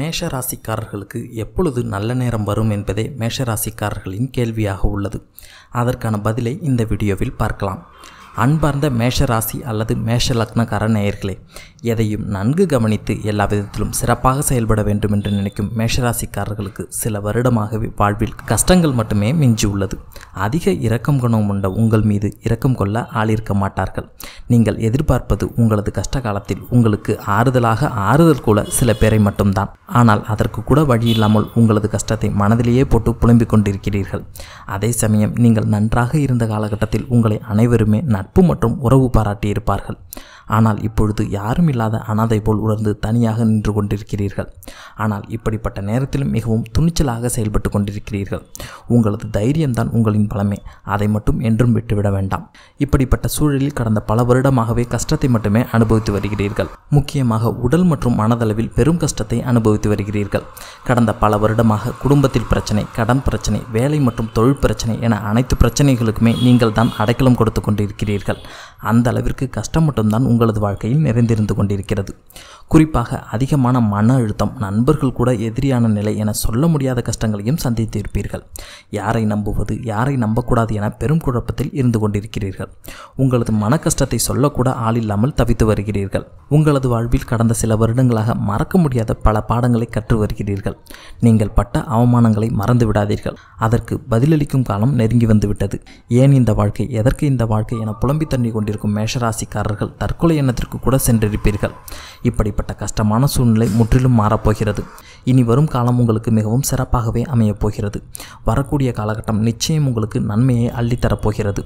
மேஷராசிக்காரர்களுக்கு எப்பொழுது நல்ல நேரம் வரும் என்பதே மேஷராசிக்காரர்களின் கேள்வியாக உள்ளது அதற்கான பதிலை இந்த வீடியோவில் பார்க்கலாம் அன்பார்ந்த மேஷராசி அல்லது மேஷ லக்னக்கார நேயர்களே எதையும் நன்கு கவனித்து எல்லா விதத்திலும் சிறப்பாக செயல்பட வேண்டும் என்று நினைக்கும் மேஷராசிக்காரர்களுக்கு சில வருடமாகவே வாழ்வில் கஷ்டங்கள் மட்டுமே மிஞ்சி உள்ளது அதிக இரக்கம் குணம் உண்ட உங்கள் மீது இரக்கம் கொள்ள ஆளிருக்க மாட்டார்கள் நீங்கள் எதிர்பார்ப்பது உங்களது கஷ்ட காலத்தில் உங்களுக்கு ஆறுதலாக ஆறுதல் கூட சில பேரை மட்டும்தான் ஆனால் அதற்கு கூட வழியில்லாமல் உங்களது கஷ்டத்தை மனதிலேயே போட்டு புலம்பிக் கொண்டிருக்கிறீர்கள் அதே சமயம் நீங்கள் நன்றாக இருந்த காலகட்டத்தில் உங்களை அனைவருமே நட்பு மற்றும் உறவு பாராட்டியிருப்பார்கள் ஆனால் இப்பொழுது யாரும் இல்லாத அனாதை போல் உணர்ந்து தனியாக நின்று கொண்டிருக்கிறீர்கள் ஆனால் இப்படிப்பட்ட நேரத்திலும் மிகவும் துணிச்சலாக செயல்பட்டு கொண்டிருக்கிறீர்கள் உங்களது தைரியம்தான் உங்களின் பலமே அதை மட்டும் என்றும் விட்டுவிட வேண்டாம் இப்படிப்பட்ட சூழலில் கடந்த பல வருடமாகவே கஷ்டத்தை மட்டுமே அனுபவித்து வருகிறீர்கள் முக்கியமாக உடல் மற்றும் மனதளவில் பெரும் கஷ்டத்தை அனுபவித்து வருகிறீர்கள் கடந்த பல வருடமாக குடும்பத்தில் பிரச்சனை கடன் பிரச்சனை வேலை மற்றும் தொழில் பிரச்சனை என அனைத்து பிரச்சனைகளுக்குமே நீங்கள் தான் அடைக்கலம் கொடுத்து கொண்டிருக்கிறீர்கள் அந்த அளவிற்கு கஷ்டம் மட்டும்தான் உங்களது வாழ்க்கையில் நிறைந்திருந்து கொண்டிருக்கிறது குறிப்பாக அதிகமான மன அழுத்தம் நண்பர்கள் கூட எதிரியான நிலை என சொல்ல முடியாத கஷ்டங்களையும் சந்தித்து இருப்பீர்கள் யாரை நம்புவது யாரை நம்பக்கூடாது என பெரும் குழப்பத்தில் இருந்து கொண்டிருக்கிறீர்கள் உங்களது மன கஷ்டத்தை சொல்லக்கூட ஆள் இல்லாமல் தவித்து வருகிறீர்கள் உங்களது உங்களது வாழ்வில் கடந்த சில வருடங்களாக மறக்க முடியாத பல பாடங்களை கற்று வருகிறீர்கள் நீங்கள் பட்ட அவமானங்களை மறந்து விடாதீர்கள் அதற்கு பதிலளிக்கும் காலம் நெருங்கி வந்துவிட்டது ஏன் இந்த வாழ்க்கை எதற்கு இந்த வாழ்க்கை என புலம்பி தண்ணி கொண்டிருக்கும் மேஷராசிக்காரர்கள் தற்கொலை எண்ணத்திற்கு கூட சென்றிருப்பீர்கள் இப்படிப்பட்ட கஷ்டமான சூழ்நிலை முற்றிலும் மாறப்போகிறது இனி வரும் காலம் உங்களுக்கு மிகவும் சிறப்பாகவே அமையப் போகிறது வரக்கூடிய காலகட்டம் நிச்சயம் உங்களுக்கு நன்மையை அள்ளித்தரப்போகிறது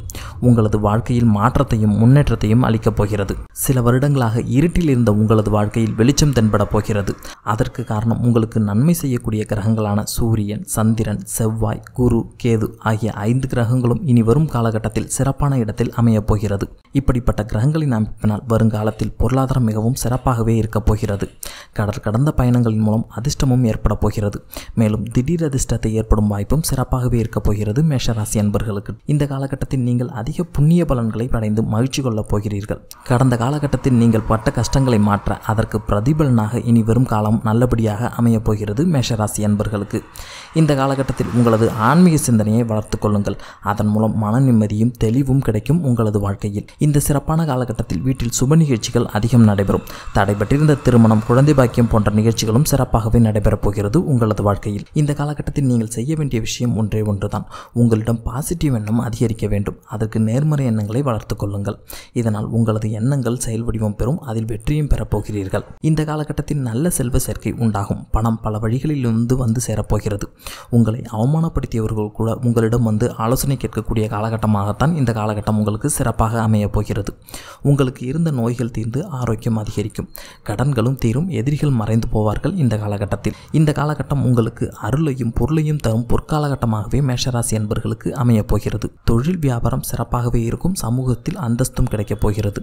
உங்களது வாழ்க்கையில் மாற்றத்தையும் முன்னேற்றத்தையும் அளிக்கப் போகிறது சில வருடங்களாக இருட்டில் இருந்த இருந்த உங்களது வாழ்க்கையில் வெளிச்சம் தென்பட போகிறது அதற்கு காரணம் உங்களுக்கு நன்மை செய்யக்கூடிய கிரகங்களான சூரியன் சந்திரன் செவ்வாய் குரு கேது ஆகிய ஐந்து கிரகங்களும் இனி வரும் காலகட்டத்தில் சிறப்பான இடத்தில் அமையப் போகிறது இப்படிப்பட்ட கிரகங்களின் அமைப்பினால் வருங்காலத்தில் பொருளாதாரம் மிகவும் சிறப்பாகவே இருக்கப் போகிறது கடல் கடந்த பயணங்களின் மூலம் அதிர்ஷ்டமும் ஏற்படப் போகிறது மேலும் திடீர் அதிர்ஷ்டத்தை ஏற்படும் வாய்ப்பும் சிறப்பாகவே இருக்கப் போகிறது மேஷராசி அன்பர்களுக்கு இந்த காலகட்டத்தில் நீங்கள் அதிக புண்ணிய பலன்களை அடைந்து மகிழ்ச்சி கொள்ளப் போகிறீர்கள் கடந்த காலகட்டத்தில் நீங்கள் பட்ட கஷ்டங்களை எண்ணங்களை மாற்ற அதற்கு பிரதிபலனாக இனி வரும் காலம் நல்லபடியாக அமையப் போகிறது மேஷராசி அன்பர்களுக்கு இந்த காலகட்டத்தில் உங்களது ஆன்மீக சிந்தனையை வளர்த்து கொள்ளுங்கள் அதன் மூலம் மன நிம்மதியும் தெளிவும் கிடைக்கும் உங்களது வாழ்க்கையில் இந்த சிறப்பான காலகட்டத்தில் வீட்டில் சுப நிகழ்ச்சிகள் அதிகம் நடைபெறும் தடைபட்டிருந்த திருமணம் குழந்தை பாக்கியம் போன்ற நிகழ்ச்சிகளும் சிறப்பாகவே நடைபெறப் போகிறது உங்களது வாழ்க்கையில் இந்த காலகட்டத்தில் நீங்கள் செய்ய வேண்டிய விஷயம் ஒன்றே ஒன்றுதான் உங்களிடம் பாசிட்டிவ் எண்ணம் அதிகரிக்க வேண்டும் அதற்கு நேர்மறை எண்ணங்களை வளர்த்துக் கொள்ளுங்கள் இதனால் உங்களது எண்ணங்கள் செயல் வடிவம் பெறும் அதில் வெற்றியும் பலனையும் பெறப்போகிறீர்கள் இந்த காலகட்டத்தில் நல்ல செல்வ சேர்க்கை உண்டாகும் பணம் பல வழிகளில் இருந்து வந்து சேரப்போகிறது உங்களை அவமானப்படுத்தியவர்கள் கூட உங்களிடம் வந்து ஆலோசனை கேட்கக்கூடிய காலகட்டமாகத்தான் இந்த காலகட்டம் உங்களுக்கு சிறப்பாக அமையப் போகிறது உங்களுக்கு இருந்த நோய்கள் தீர்ந்து ஆரோக்கியம் அதிகரிக்கும் கடன்களும் தீரும் எதிரிகள் மறைந்து போவார்கள் இந்த காலகட்டத்தில் இந்த காலகட்டம் உங்களுக்கு அருளையும் பொருளையும் தரும் பொற்காலகட்டமாகவே மேஷராசி என்பர்களுக்கு அமையப் போகிறது தொழில் வியாபாரம் சிறப்பாகவே இருக்கும் சமூகத்தில் அந்தஸ்தும் கிடைக்கப் போகிறது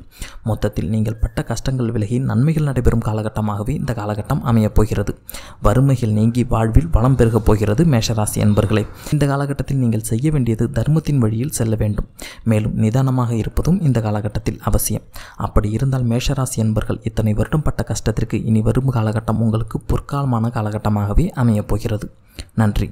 மொத்தத்தில் நீங்கள் பட்ட கஷ்டங்கள் விலை விலகி நன்மைகள் நடைபெறும் காலகட்டமாகவே இந்த காலகட்டம் அமையப் போகிறது வறுமைகள் நீங்கி வாழ்வில் வளம் பெருகப் போகிறது மேஷராசி என்பர்களே இந்த காலகட்டத்தில் நீங்கள் செய்ய வேண்டியது தர்மத்தின் வழியில் செல்ல வேண்டும் மேலும் நிதானமாக இருப்பதும் இந்த காலகட்டத்தில் அவசியம் அப்படி இருந்தால் மேஷராசி என்பர்கள் இத்தனை வருடம் பட்ட கஷ்டத்திற்கு இனி வரும் காலகட்டம் உங்களுக்கு பொற்காலமான காலகட்டமாகவே அமையப் போகிறது நன்றி